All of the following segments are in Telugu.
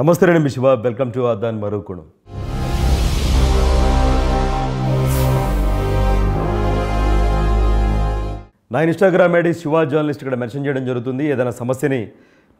నమస్తే రండి శివ వెల్కమ్ టు ಟು మరుకుణం నా ఇన్స్టాగ్రామ్ ఐడి శివ జర్నలిస్ట్ ఇక్కడ మెన్షన్ చేయడం జరుగుతుంది ఏదైనా సమస్యని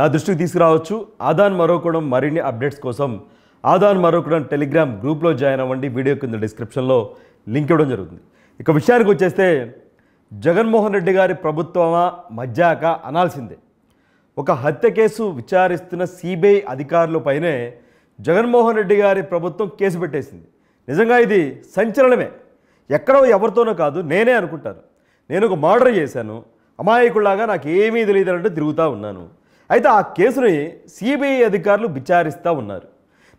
నా దృష్టికి తీసుకురావచ్చు ఆదాన్ మరోకోణం మరిన్ని అప్డేట్స్ కోసం ఆదాన్ మరోకోణం టెలిగ్రామ్ గ్రూప్లో జాయిన్ అవ్వండి వీడియో కింద డిస్క్రిప్షన్లో లింక్ ఇవ్వడం జరుగుతుంది ఇక విషయానికి వచ్చేస్తే జగన్మోహన్ రెడ్డి గారి ప్రభుత్వమా మధ్యాక అనాల్సిందే ఒక హత్య కేసు విచారిస్తున్న సిబిఐ అధికారులపైనే జగన్మోహన్ రెడ్డి గారి ప్రభుత్వం కేసు పెట్టేసింది నిజంగా ఇది సంచలనమే ఎక్కడో ఎవరితోనో కాదు నేనే అనుకుంటాను నేను ఒక మర్డర్ చేశాను అమాయకుల్లాగా నాకు ఏమీ తెలియదంటే తిరుగుతూ ఉన్నాను అయితే ఆ కేసుని సిబిఐ అధికారులు విచారిస్తూ ఉన్నారు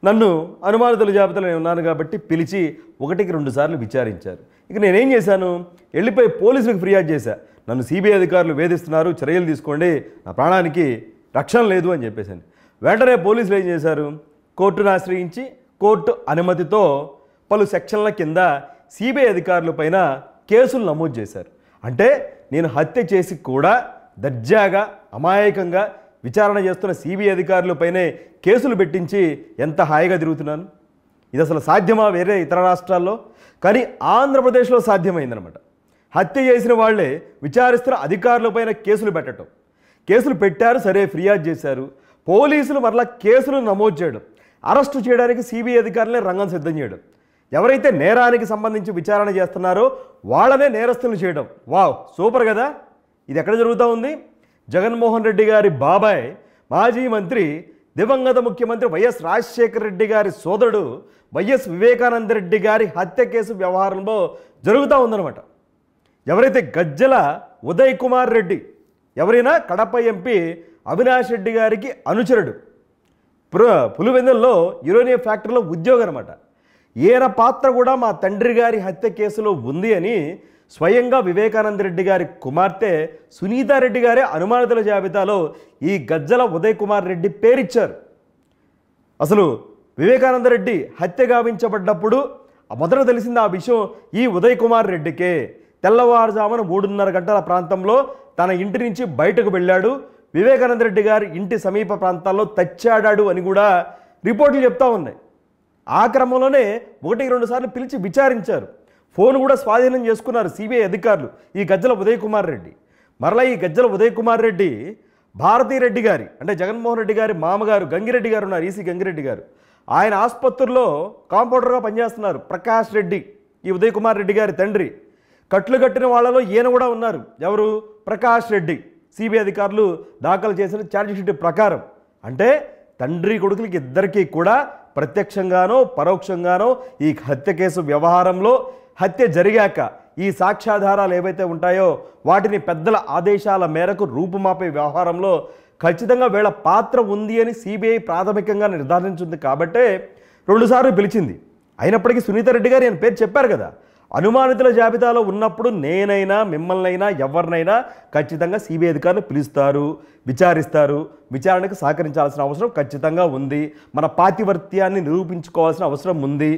నన్ను అనుమానితుల జాబితాలో నేను ఉన్నాను కాబట్టి పిలిచి ఒకటికి రెండు సార్లు విచారించారు ఇక నేనేం చేశాను వెళ్ళిపోయి పోలీసులకు ఫిర్యాదు చేశా నన్ను సిబిఐ అధికారులు వేధిస్తున్నారు చర్యలు తీసుకోండి నా ప్రాణానికి రక్షణ లేదు అని చెప్పేసి వెంటనే పోలీసులు ఏం చేశారు కోర్టును ఆశ్రయించి కోర్టు అనుమతితో పలు సెక్షన్ల కింద సిబిఐ అధికారుల పైన కేసులు నమోదు చేశారు అంటే నేను హత్య చేసి కూడా దర్జాగా అమాయకంగా విచారణ చేస్తున్న సిబిఐ అధికారులపైనే కేసులు పెట్టించి ఎంత హాయిగా తిరుగుతున్నాను ఇది అసలు సాధ్యమా వేరే ఇతర రాష్ట్రాల్లో కానీ ఆంధ్రప్రదేశ్లో సాధ్యమైందనమాట హత్య చేసిన వాళ్లే విచారిస్తున్న అధికారులపైన కేసులు పెట్టడం కేసులు పెట్టారు సరే ఫిర్యాదు చేశారు పోలీసులు మరలా కేసులు నమోదు చేయడం అరెస్టు చేయడానికి సిబిఐ అధికారులే రంగం సిద్ధం చేయడం ఎవరైతే నేరానికి సంబంధించి విచారణ చేస్తున్నారో వాళ్ళనే నేరస్తులు చేయడం వావ్ సూపర్ కదా ఇది ఎక్కడ జరుగుతూ ఉంది జగన్మోహన్ రెడ్డి గారి బాబాయ్ మాజీ మంత్రి దివంగత ముఖ్యమంత్రి వైఎస్ రాజశేఖర రెడ్డి గారి సోదరుడు వైఎస్ వివేకానంద రెడ్డి గారి హత్య కేసు వ్యవహారంలో జరుగుతూ ఉందన్నమాట ఎవరైతే గజ్జల ఉదయ్ కుమార్ రెడ్డి ఎవరైనా కడప ఎంపీ అవినాష్ రెడ్డి గారికి అనుచరుడు పులివెందుల్లో యురేనియం ఫ్యాక్టరీలో ఉద్యోగం అనమాట ఈయన పాత్ర కూడా మా తండ్రి గారి హత్య కేసులో ఉంది అని స్వయంగా వివేకానంద రెడ్డి గారి కుమార్తె సునీతారెడ్డి గారే అనుమానితుల జాబితాలో ఈ గజ్జల ఉదయ్ కుమార్ రెడ్డి పేరిచ్చారు అసలు వివేకానంద రెడ్డి హత్య గావించబడ్డప్పుడు మొదట తెలిసింది ఆ విషయం ఈ ఉదయ్ కుమార్ రెడ్డికే తెల్లవారుజామున మూడున్నర గంటల ప్రాంతంలో తన ఇంటి నుంచి బయటకు వెళ్ళాడు వివేకానంద రెడ్డి గారి ఇంటి సమీప ప్రాంతాల్లో తచ్చాడాడు అని కూడా రిపోర్టులు చెప్తా ఉన్నాయి ఆ క్రమంలోనే ఒకటి రెండు సార్లు పిలిచి విచారించారు ఫోన్ కూడా స్వాధీనం చేసుకున్నారు సిబిఐ అధికారులు ఈ గజ్జల ఉదయ్ కుమార్ రెడ్డి మరలా ఈ గజ్జల ఉదయ్ కుమార్ రెడ్డి గారి అంటే జగన్మోహన్ రెడ్డి గారి మామగారు గంగిరెడ్డి గారు ఉన్నారు ఈసీ గంగిరెడ్డి గారు ఆయన ఆసుపత్రిలో కాంపౌండర్గా పనిచేస్తున్నారు ప్రకాష్ రెడ్డి ఈ ఉదయ్ కుమార్ రెడ్డి గారి తండ్రి కట్లు కట్టిన వాళ్ళలో ఈయన కూడా ఉన్నారు ఎవరు ప్రకాష్ రెడ్డి సిబిఐ అధికారులు దాఖలు చేసిన ఛార్జ్షీట్ ప్రకారం అంటే తండ్రి కొడుకులకి ఇద్దరికీ కూడా ప్రత్యక్షంగానో పరోక్షంగానో ఈ హత్య కేసు వ్యవహారంలో హత్య జరిగాక ఈ సాక్ష్యాధారాలు ఏవైతే ఉంటాయో వాటిని పెద్దల ఆదేశాల మేరకు రూపుమాపే వ్యవహారంలో ఖచ్చితంగా వీళ్ళ పాత్ర ఉంది అని సిబిఐ ప్రాథమికంగా నిర్ధారించింది కాబట్టే రెండుసార్లు పిలిచింది అయినప్పటికీ సునీత రెడ్డి గారు నేను పేరు చెప్పారు కదా అనుమానితుల జాబితాలో ఉన్నప్పుడు నేనైనా మిమ్మల్నైనా ఎవరినైనా ఖచ్చితంగా సిబిఐ అధికారులు పిలుస్తారు విచారిస్తారు విచారణకు సహకరించాల్సిన అవసరం ఖచ్చితంగా ఉంది మన పాతివర్త్యాన్ని నిరూపించుకోవాల్సిన అవసరం ఉంది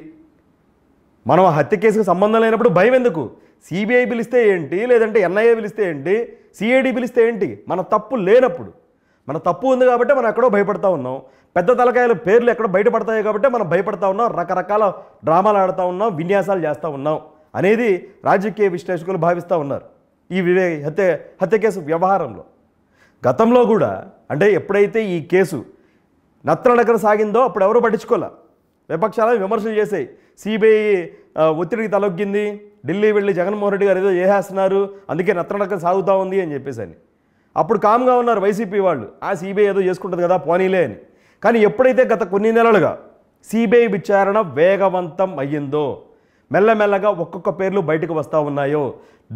మనం హత్య కేసుకు సంబంధం లేనప్పుడు భయం ఎందుకు సిబిఐ పిలిస్తే ఏంటి లేదంటే ఎన్ఐఏ పిలిస్తే ఏంటి సిఐడి పిలిస్తే ఏంటి మన తప్పు లేనప్పుడు మన తప్పు ఉంది కాబట్టి మనం ఎక్కడో భయపడతా ఉన్నాం పెద్ద తలకాయల పేర్లు ఎక్కడో బయటపడతాయి కాబట్టి మనం భయపడతా ఉన్నాం రకరకాల డ్రామాలు ఆడుతూ ఉన్నాం విన్యాసాలు చేస్తూ ఉన్నాం అనేది రాజకీయ విశ్లేషకులు భావిస్తూ ఉన్నారు ఈ వివే హత్య హత్య కేసు వ్యవహారంలో గతంలో కూడా అంటే ఎప్పుడైతే ఈ కేసు నత్రనగర సాగిందో అప్పుడు ఎవరు పట్టించుకోలే విపక్షాలను విమర్శలు చేసాయి సిబిఐ ఒత్తిడికి తలొగ్గింది ఢిల్లీ వెళ్ళి జగన్మోహన్ రెడ్డి గారు ఏదో చేసేస్తున్నారు అందుకే నత్రనక్క సాగుతూ ఉంది అని చెప్పేసి అని అప్పుడు కామ్గా ఉన్నారు వైసీపీ వాళ్ళు ఆ సిబిఐ ఏదో చేసుకుంటుంది కదా పోనీలే అని కానీ ఎప్పుడైతే గత కొన్ని నెలలుగా సిబిఐ విచారణ వేగవంతం అయ్యిందో మెల్లమెల్లగా ఒక్కొక్క పేర్లు బయటకు వస్తూ ఉన్నాయో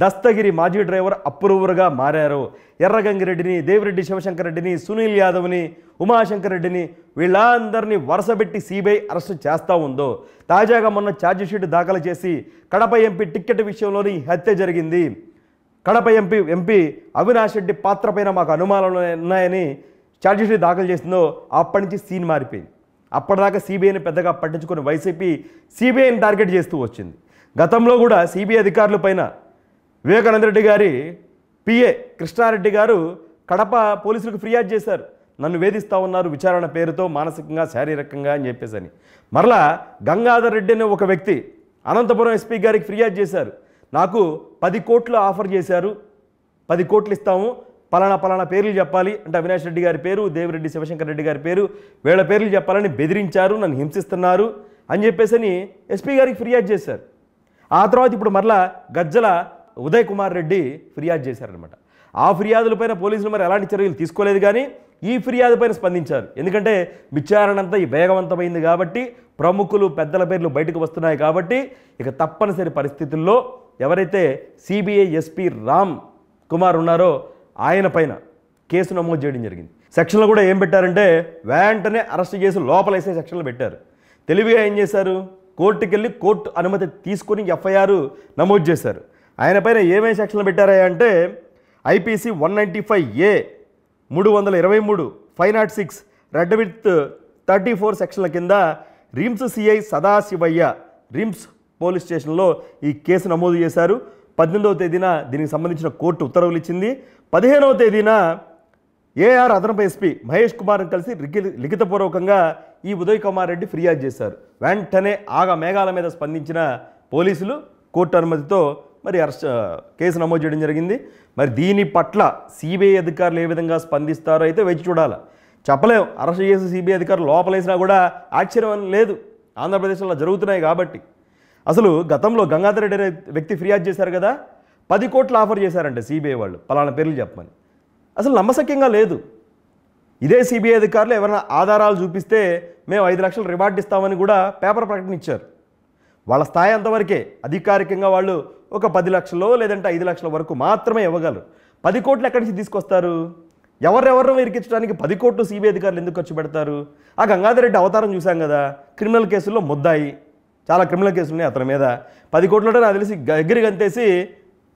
దస్తగిరి మాజీ డ్రైవర్ అప్రూవర్గా మారారు ఎర్రగంగిరెడ్డిని దేవిరెడ్డి శివశంకర్ రెడ్డిని సునీల్ యాదవ్ని ఉమాశంకర్ రెడ్డిని వీళ్ళందరినీ వరుసబెట్టి సిబిఐ అరెస్ట్ చేస్తూ ఉందో తాజాగా మొన్న ఛార్జిషీట్ దాఖలు చేసి కడప ఎంపీ టిక్కెట్ విషయంలోని హత్య జరిగింది కడప ఎంపీ ఎంపీ అవినాష్ రెడ్డి పాత్రపైన మాకు అనుమానాలు ఉన్నాయని ఛార్జిషీట్ దాఖలు చేసిందో అప్పటి నుంచి సీన్ మారిపోయింది అప్పటిదాకా సిబిఐని పెద్దగా పట్టించుకుని వైసీపీ సిబిఐని టార్గెట్ చేస్తూ వచ్చింది గతంలో కూడా సిబిఐ అధికారుల పైన వివేకానంద రెడ్డి గారి పిఏ కృష్ణారెడ్డి గారు కడప పోలీసులకు ఫిర్యాదు చేశారు నన్ను వేధిస్తూ ఉన్నారు విచారణ పేరుతో మానసికంగా శారీరకంగా అని చెప్పేసి అని మరలా గంగాధర్ రెడ్డి అనే ఒక వ్యక్తి అనంతపురం ఎస్పీ గారికి ఫిర్యాదు చేశారు నాకు పది కోట్లు ఆఫర్ చేశారు పది కోట్లు ఇస్తాము పలానా పలానా పేర్లు చెప్పాలి అంటే అవినాష్ రెడ్డి గారి పేరు దేవిరెడ్డి శివశంకర్ రెడ్డి గారి పేరు వీళ్ళ పేర్లు చెప్పాలని బెదిరించారు నన్ను హింసిస్తున్నారు అని చెప్పేసి ఎస్పీ గారికి ఫిర్యాదు చేశారు ఆ తర్వాత ఇప్పుడు మరలా గజ్జల ఉదయ్ కుమార్ రెడ్డి ఫిర్యాదు చేశారనమాట ఆ ఫిర్యాదులపైన పోలీసులు మరి ఎలాంటి చర్యలు తీసుకోలేదు కానీ ఈ ఫిర్యాదుపైన స్పందించారు ఎందుకంటే విచారణ అంతా వేగవంతమైంది కాబట్టి ప్రముఖులు పెద్దల పేర్లు బయటకు వస్తున్నాయి కాబట్టి ఇక తప్పనిసరి పరిస్థితుల్లో ఎవరైతే సిబిఐ ఎస్పీ రామ్ కుమార్ ఉన్నారో ఆయన పైన కేసు నమోదు చేయడం జరిగింది సెక్షన్లో కూడా ఏం పెట్టారంటే వెంటనే అరెస్ట్ చేసి లోపలేసే సెక్షన్లు పెట్టారు తెలివిగా ఏం చేశారు కోర్టుకు వెళ్ళి కోర్టు అనుమతి తీసుకొని ఎఫ్ఐఆర్ నమోదు చేశారు ఆయన పైన ఏమేమి సెక్షన్లు పెట్టారా అంటే IPC one ninety five A మూడు వందల ఇరవై మూడు five nought six read with thirty four సెక్షన్ల కింద RIMS CI Sadasivaiah RIMS police స్టేషన్లో ఈ కేసు నమోదు చేశారు పద్దెనిమిదవ తేదీన దీనికి సంబంధించిన కోర్టు ఉత్తర్వులు ఇచ్చింది పదిహేనవ తేదీన ఏఆర్ అదనపు ఎస్పీ మహేష్ కుమార్ కలిసి లిఖితపూర్వకంగా ఈ ఉదయ్ కుమార్ రెడ్డి ఫిర్యాదు చేశారు వెంటనే ఆగ మేఘాల మీద స్పందించిన పోలీసులు కోర్టు అనుమతితో మరి అరెస్ట్ కేసు నమోదు చేయడం జరిగింది మరి దీని పట్ల సిబిఐ అధికారులు ఏ విధంగా స్పందిస్తారో అయితే వేచి చూడాలి చెప్పలేము అరెస్ట్ చేసి సిబిఐ అధికారులు లోపలేసినా కూడా ఆశ్చర్యం లేదు ఆంధ్రప్రదేశ్లో జరుగుతున్నాయి కాబట్టి అసలు గతంలో గంగాధర్ రెడ్డి వ్యక్తి ఫిర్యాదు చేశారు కదా పది కోట్లు ఆఫర్ చేశారంట సిబిఐ వాళ్ళు పలానా పేర్లు చెప్పమని అసలు నమ్మసక్యంగా లేదు ఇదే సిబిఐ అధికారులు ఎవరైనా ఆధారాలు చూపిస్తే మేము ఐదు లక్షలు రివార్డ్ ఇస్తామని కూడా పేపర్ ప్రకటన ఇచ్చారు వాళ్ళ స్థాయి అంతవరకే అధికారికంగా వాళ్ళు ఒక పది లక్షలో లేదంటే ఐదు లక్షల వరకు మాత్రమే ఇవ్వగలరు పది కోట్లు ఎక్కడి నుంచి తీసుకొస్తారు ఎవరెవరు ఇరికించడానికి పది కోట్లు సిబిఐ అధికారులు ఎందుకు ఖర్చు పెడతారు ఆ గంగాధర్ రెడ్డి అవతారం చూశాం కదా క్రిమినల్ కేసుల్లో ముద్దాయి చాలా క్రిమినల్ కేసులు ఉన్నాయి అతని మీద పది కోట్లు ఉంటే నాకు తెలిసి దగ్గరికి అంతేసి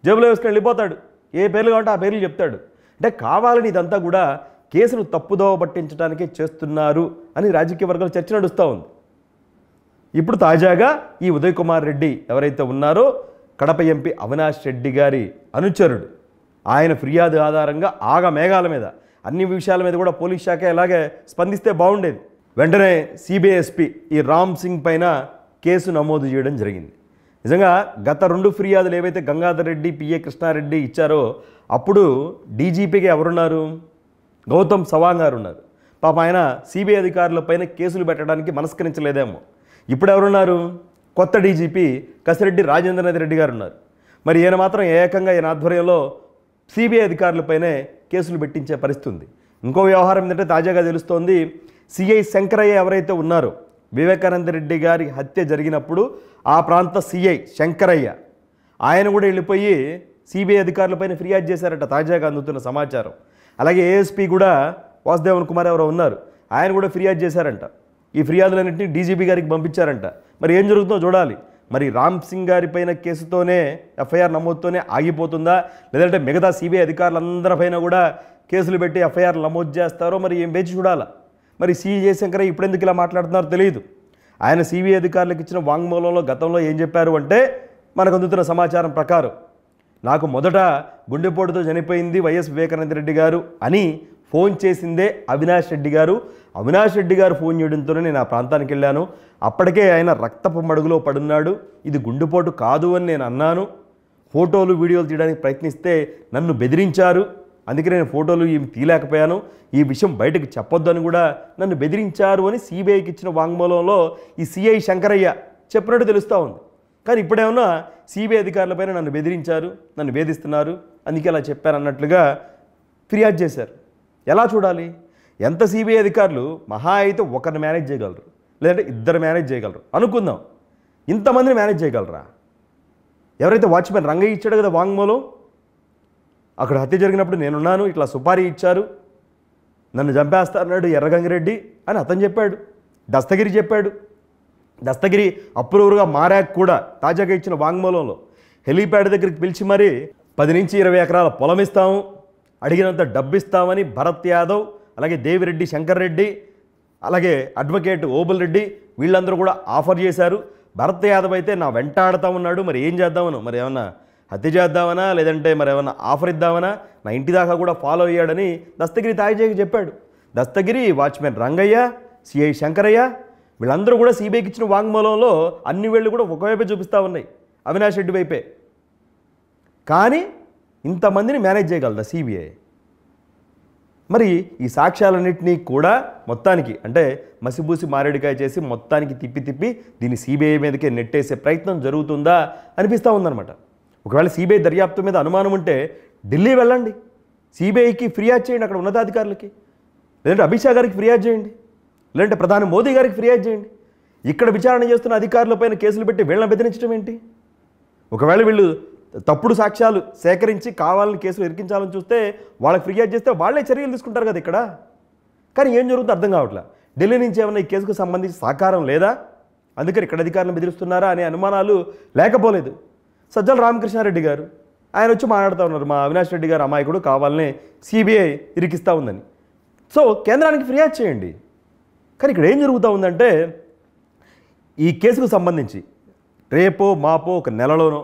జేబులో వేసుకుని వెళ్ళిపోతాడు ఏ పేర్లు కావాలంటే ఆ పేర్లు చెప్తాడు అంటే కావాలని ఇదంతా కూడా కేసును తప్పుదోవ పట్టించడానికి చేస్తున్నారు అని రాజకీయ వర్గాల చర్చ నడుస్తూ ఉంది ఇప్పుడు తాజాగా ఈ ఉదయ్ కుమార్ రెడ్డి ఎవరైతే ఉన్నారో కడప ఎంపీ అవినాష్ రెడ్డి గారి అనుచరుడు ఆయన ఫిర్యాదు ఆధారంగా ఆగ మేఘాల మీద అన్ని విషయాల మీద కూడా పోలీస్ శాఖ ఇలాగే స్పందిస్తే బాగుండేది వెంటనే సిబిఎస్పి ఈ రామ్ సింగ్ పైన కేసు నమోదు చేయడం జరిగింది నిజంగా గత రెండు ఫిర్యాదులు ఏవైతే గంగాధర్ రెడ్డి పిఏ కృష్ణారెడ్డి ఇచ్చారో అప్పుడు డీజీపీకి ఎవరున్నారు గౌతమ్ సవాంగ్ గారు ఉన్నారు పాప ఆయన సిబిఐ అధికారుల పైన కేసులు పెట్టడానికి మనస్కరించలేదేమో ఇప్పుడు ఎవరున్నారు కొత్త డీజీపీ కసిరెడ్డి రాజేంద్రనాథ్ రెడ్డి గారు ఉన్నారు మరి ఈయన మాత్రం ఏకంగా ఈయన ఆధ్వర్యంలో సిబిఐ అధికారులపైనే కేసులు పెట్టించే పరిస్థితి ఉంది ఇంకో వ్యవహారం ఏంటంటే తాజాగా తెలుస్తోంది సిఐ శంకరయ్య ఎవరైతే ఉన్నారో వివేకానంద రెడ్డి గారి హత్య జరిగినప్పుడు ఆ ప్రాంత సిఐ శంకరయ్య ఆయన కూడా వెళ్ళిపోయి సిబిఐ అధికారులపైన ఫిర్యాదు చేశారట తాజాగా అందుతున్న సమాచారం అలాగే ఏఎస్పీ కూడా వాసుదేవన్ కుమార్ ఎవరో ఉన్నారు ఆయన కూడా ఫిర్యాదు చేశారంట ఈ ఫిర్యాదులన్నింటినీ డీజీపీ గారికి పంపించారంట మరి ఏం జరుగుతుందో చూడాలి మరి రామ్ సింగ్ గారిపైన కేసుతోనే ఎఫ్ఐఆర్ నమోదుతోనే ఆగిపోతుందా లేదంటే మిగతా సిబిఐ అధికారులందరిపైన కూడా కేసులు పెట్టి ఎఫ్ఐఆర్ నమోదు చేస్తారో మరి ఏం వేచి చూడాలా మరి సి జయశంకర్ ఇప్పుడు ఎందుకు ఇలా మాట్లాడుతున్నారో తెలియదు ఆయన సిబిఐ అధికారులకు ఇచ్చిన వాంగ్మూలంలో గతంలో ఏం చెప్పారు అంటే మనకు అందుతున్న సమాచారం ప్రకారం నాకు మొదట గుండెపోటుతో చనిపోయింది వైఎస్ వివేకానంద రెడ్డి గారు అని ఫోన్ చేసిందే అవినాష్ రెడ్డి గారు అవినాష్ రెడ్డి గారు ఫోన్ చేయడంతోనే నేను ఆ ప్రాంతానికి వెళ్ళాను అప్పటికే ఆయన రక్తపు మడుగులో పడున్నాడు ఇది గుండెపోటు కాదు అని నేను అన్నాను ఫోటోలు వీడియోలు తీయడానికి ప్రయత్నిస్తే నన్ను బెదిరించారు అందుకే నేను ఫోటోలు ఇవి తీయలేకపోయాను ఈ విషయం బయటకు చెప్పొద్దు అని కూడా నన్ను బెదిరించారు అని సిబిఐకి ఇచ్చిన వాంగ్మూలంలో ఈ సిఐ శంకరయ్య చెప్పినట్టు తెలుస్తూ ఉంది కానీ ఇప్పుడేమన్నా సిబిఐ అధికారులపైన నన్ను బెదిరించారు నన్ను వేధిస్తున్నారు అందుకే అలా చెప్పారన్నట్లుగా ఫిర్యాదు చేశారు ఎలా చూడాలి ఎంత సిబిఐ అధికారులు మహా అయితే ఒకరిని మేనేజ్ చేయగలరు లేదంటే ఇద్దరు మేనేజ్ చేయగలరు అనుకుందాం ఇంతమందిని మేనేజ్ చేయగలరా ఎవరైతే వాచ్మెన్ రంగయ్య ఇచ్చాడు కదా వాంగ్మూలం అక్కడ హత్య జరిగినప్పుడు నేనున్నాను ఇట్లా సుపారీ ఇచ్చారు నన్ను చంపేస్తారన్నాడు ఎర్రగంగిరెడ్డి అని అతను చెప్పాడు దస్తగిరి చెప్పాడు దస్తగిరి అప్రూవర్గా మారాక కూడా తాజాగా ఇచ్చిన వాంగ్మూలంలో హెలీప్యాడ్ దగ్గరికి పిలిచి మరీ పది నుంచి ఇరవై ఎకరాల పొలం ఇస్తాము అడిగినంత డబ్బు ఇస్తామని భరత్ యాదవ్ అలాగే దేవిరెడ్డి శంకర్ రెడ్డి అలాగే అడ్వకేట్ ఓబుల్ రెడ్డి వీళ్ళందరూ కూడా ఆఫర్ చేశారు భరత్ యాదవ్ అయితే నా వెంటాడుతూ ఉన్నాడు మరి ఏం చేద్దామను మరి ఏమన్నా హత్య చేద్దామనా లేదంటే మరి ఏమైనా ఆఫర్ ఇద్దామనా నా ఇంటి దాకా కూడా ఫాలో అయ్యాడని దస్తగిరి తాయిజేకి చెప్పాడు దస్తగిరి వాచ్మెన్ రంగయ్య సిఐ శంకరయ్య వీళ్ళందరూ కూడా సిబిఐకి ఇచ్చిన వాంగ్మూలంలో అన్ని వేళ్ళు కూడా ఒకవైపే చూపిస్తూ ఉన్నాయి అవినాష్ రెడ్డి వైపే కానీ ఇంతమందిని మేనేజ్ చేయగలదా సిబిఐ మరి ఈ సాక్ష్యాలన్నింటినీ కూడా మొత్తానికి అంటే మసిబూసి మారేడుకాయ చేసి మొత్తానికి తిప్పి తిప్పి దీన్ని సిబిఐ మీదకే నెట్టేసే ప్రయత్నం జరుగుతుందా అనిపిస్తూ ఉందన్నమాట ఒకవేళ సిబిఐ దర్యాప్తు మీద అనుమానం ఉంటే ఢిల్లీ వెళ్ళండి సిబిఐకి ఫిర్యాదు చేయండి అక్కడ ఉన్నతాధికారులకి లేదంటే అమిత్ షా గారికి ఫిర్యాదు చేయండి లేదంటే ప్రధాని మోదీ గారికి ఫిర్యాదు చేయండి ఇక్కడ విచారణ చేస్తున్న అధికారులపైన కేసులు పెట్టి వీళ్ళని బెదిరించడం ఏంటి ఒకవేళ వీళ్ళు తప్పుడు సాక్ష్యాలు సేకరించి కావాలని కేసులు ఎరికించాలని చూస్తే వాళ్ళకి ఫిర్యాదు చేస్తే వాళ్ళే చర్యలు తీసుకుంటారు కదా ఇక్కడ కానీ ఏం జరుగుతుందో అర్థం కావట్లా ఢిల్లీ నుంచి ఏమైనా ఈ కేసుకు సంబంధించి సహకారం లేదా అందుకని ఇక్కడ అధికారులను బెదిరిస్తున్నారా అనే అనుమానాలు లేకపోలేదు సజ్జల రామకృష్ణారెడ్డి గారు ఆయన వచ్చి మాట్లాడుతూ ఉన్నారు మా అవినాష్ రెడ్డి గారు అమాయకుడు కావాలని సిబిఐ ఇరికిస్తూ ఉందని సో కేంద్రానికి ఫిర్యాదు చేయండి కానీ ఇక్కడ ఏం జరుగుతూ ఉందంటే ఈ కేసుకు సంబంధించి రేపో మాపో ఒక నెలలోనో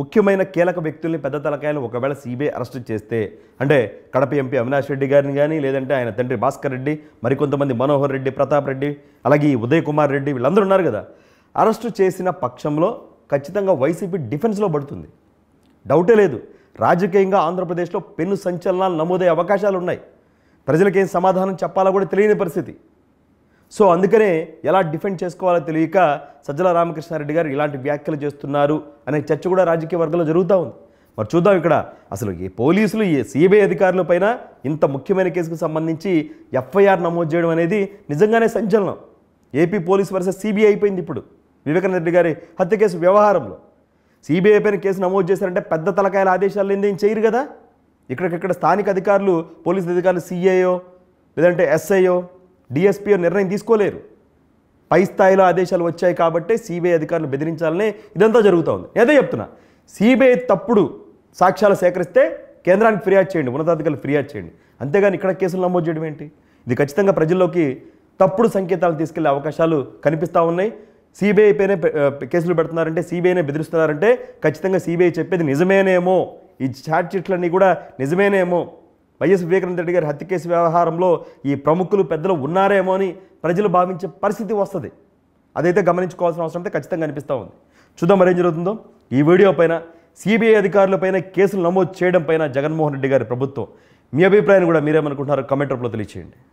ముఖ్యమైన కీలక వ్యక్తుల్ని పెద్ద తలకాయలు ఒకవేళ సిబిఐ అరెస్ట్ చేస్తే అంటే కడప ఎంపీ అవినాష్ రెడ్డి గారిని కానీ లేదంటే ఆయన తండ్రి భాస్కర్ రెడ్డి మరికొంతమంది మనోహర్ రెడ్డి ప్రతాప్ రెడ్డి అలాగే ఉదయ్ కుమార్ రెడ్డి వీళ్ళందరూ ఉన్నారు కదా అరెస్టు చేసిన పక్షంలో ఖచ్చితంగా వైసీపీ డిఫెన్స్లో పడుతుంది డౌటే లేదు రాజకీయంగా ఆంధ్రప్రదేశ్లో పెను సంచలనాలు నమోదయ్యే అవకాశాలు ఉన్నాయి ప్రజలకేం సమాధానం చెప్పాలో కూడా తెలియని పరిస్థితి సో అందుకనే ఎలా డిఫెండ్ చేసుకోవాలో తెలియక సజ్జల రామకృష్ణారెడ్డి గారు ఇలాంటి వ్యాఖ్యలు చేస్తున్నారు అనే చర్చ కూడా రాజకీయ వర్గంలో జరుగుతూ ఉంది మరి చూద్దాం ఇక్కడ అసలు ఏ పోలీసులు ఏ సిబిఐ అధికారుల పైన ఇంత ముఖ్యమైన కేసుకు సంబంధించి ఎఫ్ఐఆర్ నమోదు చేయడం అనేది నిజంగానే సంచలనం ఏపీ పోలీస్ వరుస సిబిఐ అయిపోయింది ఇప్పుడు వివేకానంద రెడ్డి గారి హత్య కేసు వ్యవహారంలో సిబిఐ పైన కేసు నమోదు చేశారంటే పెద్ద తలకాయల ఆదేశాలు ఏం చేయరు కదా ఇక్కడికక్కడ స్థానిక అధికారులు పోలీస్ అధికారులు సిఐఓ లేదంటే ఎస్ఐఓ డిఎస్పీఓ నిర్ణయం తీసుకోలేరు పై స్థాయిలో ఆదేశాలు వచ్చాయి కాబట్టి సిబిఐ అధికారులు బెదిరించాలనే ఇదంతా జరుగుతూ ఉంది ఏదో చెప్తున్నా సిబిఐ తప్పుడు సాక్ష్యాలు సేకరిస్తే కేంద్రానికి ఫిర్యాదు చేయండి ఉన్నతాధికారులు ఫిర్యాదు చేయండి అంతేగాని ఇక్కడ కేసులు నమోదు చేయడం ఏంటి ఇది ఖచ్చితంగా ప్రజల్లోకి తప్పుడు సంకేతాలు తీసుకెళ్లే అవకాశాలు కనిపిస్తూ ఉన్నాయి సిబిఐపైనే కేసులు పెడుతున్నారంటే సిబిఐనే బెదిరిస్తున్నారంటే ఖచ్చితంగా సిబిఐ చెప్పేది నిజమేనేమో ఈ చాట్ చిట్లన్నీ కూడా నిజమేనేమో వైఎస్ వివేకానంద రెడ్డి గారి హత్య కేసు వ్యవహారంలో ఈ ప్రముఖులు పెద్దలు ఉన్నారేమో అని ప్రజలు భావించే పరిస్థితి వస్తుంది అదైతే గమనించుకోవాల్సిన అవసరం అయితే ఖచ్చితంగా అనిపిస్తూ ఉంది చూద్దాం మరేం జరుగుతుందో ఈ వీడియో పైన సిబిఐ అధికారులపైన కేసులు నమోదు చేయడం పైన జగన్మోహన్ రెడ్డి గారి ప్రభుత్వం మీ అభిప్రాయాన్ని కూడా మీరేమనుకుంటున్నారో కమెంట్ రూపంలో తెలియచేయండి